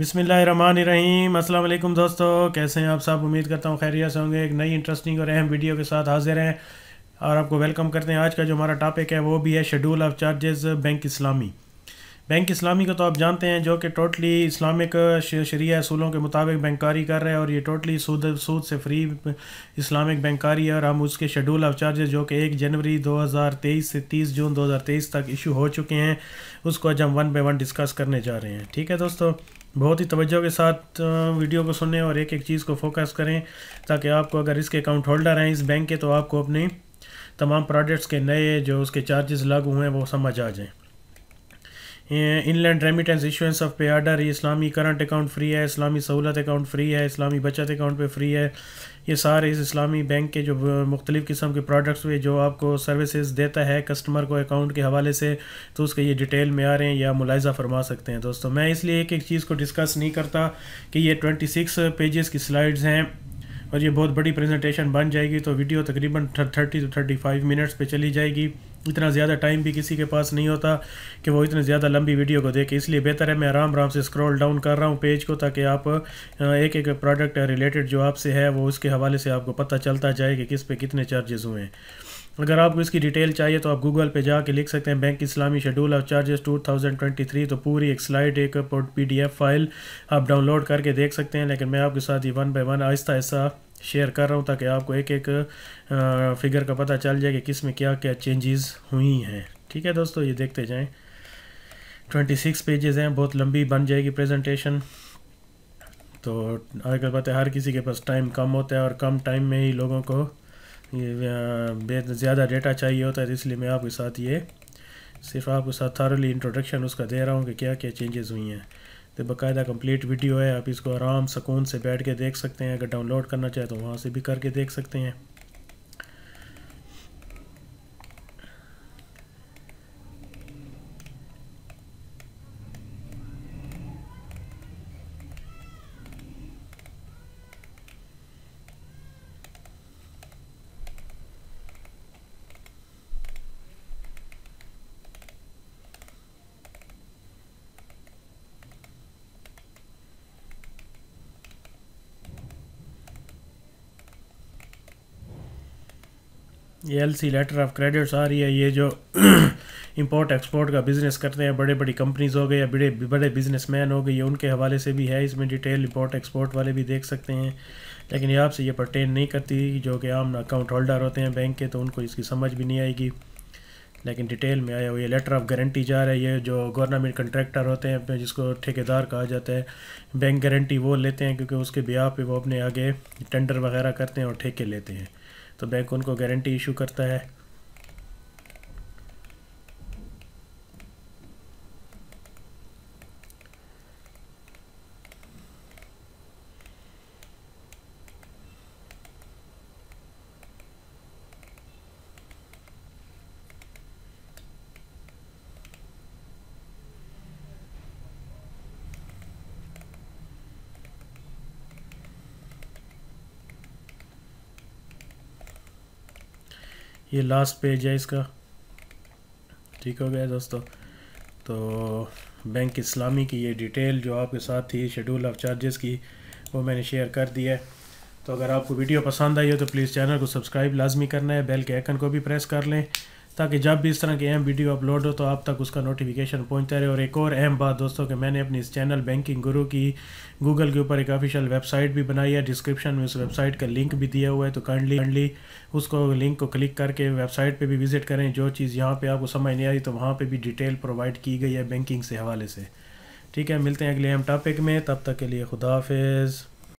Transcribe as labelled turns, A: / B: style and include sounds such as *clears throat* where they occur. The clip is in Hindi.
A: बिसमीम अल्लाम दोस्तों कैसे हैं आप सब उम्मीद करता हूँ खैरियत से होंगे एक नई इंटरेस्टिंग और अहम वीडियो के साथ हाजिर हैं और आपको वेलकम करते हैं आज का जो हमारा टॉपिक है वो भी है schedule of charges bank Islami bank Islami का तो आप जानते हैं जो कि टोटली इस्लामिक शरिया असूलों के मुताबिक बैंकारी कर रहे हैं और ये टोटली सूद सूद से फ्री इस्लामिक बैंकारी है और हम उसके शेड्यूल ऑफ चार्जेस जो कि एक जनवरी 2023 से 30 जून 2023 तक इशू हो चुके हैं उसको आज हम वन बाई वन डिस्कस करने जा रहे हैं ठीक है दोस्तों बहुत ही तवज्जो के साथ वीडियो को सुने और एक एक चीज़ को फोकस करें ताकि आपको अगर इसके अकाउंट होल्डर हैं इस बैंक के तो आपको अपने तमाम प्रोडक्ट्स के नए जो उसके चार्जेस लागू हुए हैं वो समझ आ जाएँ inland remittance issuance of pay order ये इस्लामी करंट अकाउंट फ्री है इस्लामी सहूलत अकाउंट फ्री है इस्लामी बचत अकाउंट पे फ्री है ये सारे इस इस्लामी बैंक के जो मुख्तलिफ़ किस्म के प्रोडक्ट्स हुए जो आपको सर्विसेज देता है कस्टमर को अकाउंट के हवाले से तो उसके ये डिटेल में आ रहे हैं या मुलायजा फरमा सकते हैं दोस्तों मैं इसलिए एक एक चीज़ को डिस्कस नहीं करता कि ये ट्वेंटी सिक्स पेजेस की स्लाइड्स हैं और ये बहुत बड़ी प्रेजेंटेशन बन जाएगी तो वीडियो तकरीबन thirty two thirty five minutes पर चली जाएगी इतना ज़्यादा टाइम भी किसी के पास नहीं होता कि वो इतनी ज़्यादा लंबी वीडियो को देखे इसलिए बेहतर है मैं आराम आराम से स्क्रॉल डाउन कर रहा हूँ पेज को ताकि आप एक एक प्रोडक्ट रिलेटेड जो आपसे है वो उसके हवाले से आपको पता चलता जाए कि किस पे कितने चार्जेस हुए हैं अगर आपको इसकी डिटेल चाहिए तो आप गूगल पे जाके लिख सकते हैं bank Islami schedule of charges 2023 तो पूरी एक स्लाइड एक पीडीएफ फाइल आप डाउनलोड करके देख सकते हैं लेकिन मैं आपके साथ ही वन बाई वन आहिस्ता आहिस्ता शेयर कर रहा हूँ ताकि आपको एक एक फिगर का पता चल जाए कि किस में क्या क्या चेंजेस हुई हैं ठीक है दोस्तों ये देखते जाएं 26 पेजेस हैं बहुत लंबी बन जाएगी प्रेजेंटेशन तो आजकल पता है हर किसी के पास टाइम कम होता है और कम टाइम में ही लोगों को ये ज़्यादा डेटा चाहिए होता है तो इसलिए मैं आपके साथ ये सिर्फ आपके साथ थारली इंट्रोडक्शन उसका दे रहा हूँ कि क्या क्या चेंजेस हुई हैं तो बाकायदा कंप्लीट वीडियो है आप इसको आराम सकून से बैठ के देख सकते हैं अगर डाउनलोड करना चाहे तो वहाँ से भी करके देख सकते हैं ये L C letter of credits आ रही है ये जो इंपोर्ट *clears throat* एक्सपोर्ट का बिज़नेस करते हैं बड़े बड़ी कंपनीज हो गए या बड़े बड़े बिजनेसमैन हो गए ये उनके हवाले से भी है इसमें डिटेल इंपोर्ट एक्सपोर्ट वाले भी देख सकते हैं लेकिन ये आपसे ये परटेन नहीं करती जो कि आम अकाउंट होल्डर होते हैं बैंक के तो उनको इसकी समझ भी नहीं आएगी लेकिन डिटेल में आया हुआ ये लेटर ऑफ गारंटी जा रहा है ये जो गवर्नमेंट कंट्रैक्टर होते हैं जिसको ठेकेदार कहा जाता है बैंक गारंटी वो लेते हैं क्योंकि उसके ब्याह पे वो अपने आगे टेंडर वगैरह करते हैं और ठेके लेते हैं तो बैंक उनको गारंटी इशू करता है ये लास्ट पेज है इसका ठीक हो गया दोस्तों तो बैंक इस्लामी की ये डिटेल जो आपके साथ थी शेड्यूल ऑफ चार्जेस की वो मैंने शेयर कर दी है तो अगर आपको वीडियो पसंद आई हो तो प्लीज़ चैनल को सब्सक्राइब लाजमी करना है बेल के आइकन को भी प्रेस कर लें ताकि जब भी इस तरह की अहम वीडियो अपलोड हो तो आप तक उसका नोटिफिकेशन पहुंचता रहे और एक और अहम बात दोस्तों कि मैंने अपनी इस चैनल बैंकिंग गुरु की गूगल के ऊपर एक ऑफिशियल वेबसाइट भी बनाई है डिस्क्रिप्शन में उस वेबसाइट का लिंक भी दिया हुआ है तो काइंडली काइंडली उसको लिंक को क्लिक करके वेबसाइट पर भी विजिट करें जो चीज़ यहाँ पर आपको समझ नहीं आई तो वहाँ पर भी डिटेल प्रोवाइड की गई है बैंकिंग से हवाले से ठीक है मिलते हैं अगले अहम टॉपिक में तब तक के लिए खुदाफिज़